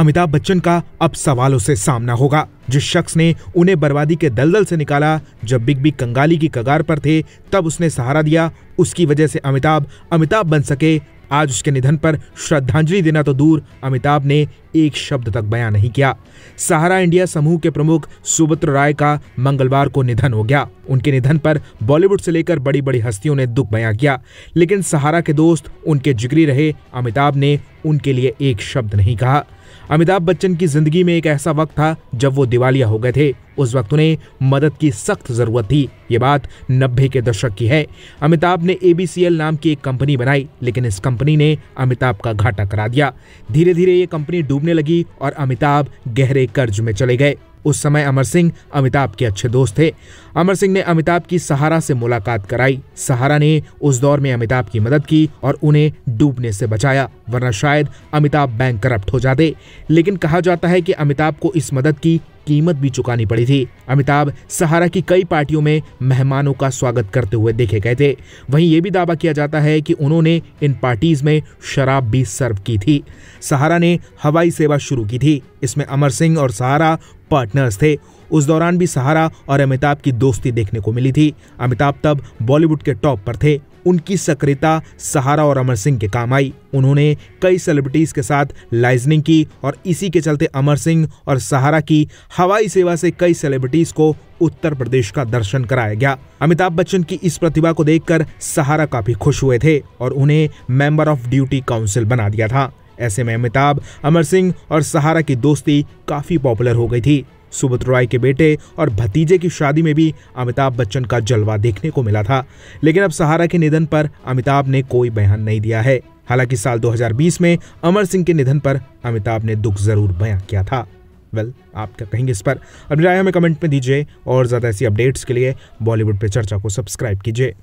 अमिताभ बच्चन का अब सवालों से सामना होगा जिस शख्स ने उन्हें बर्बादी के दलदल से निकाला जब बिग बी कंगाली की कगार पर थे तब उसने सहारा दिया उसकी वजह से अमिताभ अमिताभ बन सके आज उसके निधन पर श्रद्धांजलि देना तो दूर अमिताभ ने एक शब्द तक बयान नहीं किया सहारा इंडिया समूह के प्रमुख सुबत्र राय का मंगलवार को निधन हो गया उनके निधन पर बॉलीवुड से लेकर बड़ी बड़ी हस्तियों ने दुख बयां किया लेकिन सहारा के दोस्त उनके जिगरी रहे अमिताभ ने उनके लिए एक शब्द नहीं कहा अमिताभ बच्चन की जिंदगी में एक ऐसा वक्त था जब वो दिवालिया हो गए थे उस वक्त उन्हें मदद की सख्त ज़रूरत थी ये बात नब्बे के दशक की है अमिताभ ने एबीसीएल नाम की एक कंपनी बनाई लेकिन इस कंपनी ने अमिताभ का घाटा करा दिया धीरे धीरे ये कंपनी डूबने लगी और अमिताभ गहरे कर्ज में चले गए उस समय अमर सिंह अमिताभ के अच्छे दोस्त थे अमर सिंह ने अमिताभ की सहारा से मुलाकात कराई सहारा ने उस दौर में अमिताभ की मदद की और उन्हें डूबने से बचाया वरना शायद अमिताभ बैंक करप्ट हो जाते लेकिन कहा जाता है कि अमिताभ को इस मदद की कीमत भी चुकानी पड़ी थी अमिताभ सहारा की कई पार्टियों में मेहमानों का स्वागत करते हुए देखे गए थे वहीं ये भी दावा किया जाता है कि उन्होंने इन पार्टीज में शराब भी सर्व की थी सहारा ने हवाई सेवा शुरू की थी इसमें अमर सिंह और सहारा पार्टनर्स थे उस दौरान भी सहारा और अमिताभ की दोस्ती देखने को मिली थी अमिताभ तब बॉलीवुड के टॉप पर थे उनकी सक्रियता सहारा और अमर सिंह के काम आई उन्होंने कई सेलिब्रिटीज के साथ लाइजनिंग की और इसी के चलते अमर सिंह और सहारा की हवाई सेवा से कई सेलिब्रिटीज को उत्तर प्रदेश का दर्शन कराया गया अमिताभ बच्चन की इस प्रतिभा को देखकर सहारा काफी खुश हुए थे और उन्हें मेंबर ऑफ ड्यूटी काउंसिल बना दिया था ऐसे में अमिताभ अमर सिंह और सहारा की दोस्ती काफी पॉपुलर हो गई थी सुबोध रॉय के बेटे और भतीजे की शादी में भी अमिताभ बच्चन का जलवा देखने को मिला था लेकिन अब सहारा के निधन पर अमिताभ ने कोई बयान नहीं दिया है हालांकि साल 2020 में अमर सिंह के निधन पर अमिताभ ने दुख जरूर बयां किया था वेल well, आप क्या कहेंगे इस पर अपनी राय हमें कमेंट में दीजिए और ज़्यादा ऐसी अपडेट्स के लिए बॉलीवुड पे चर्चा को सब्सक्राइब कीजिए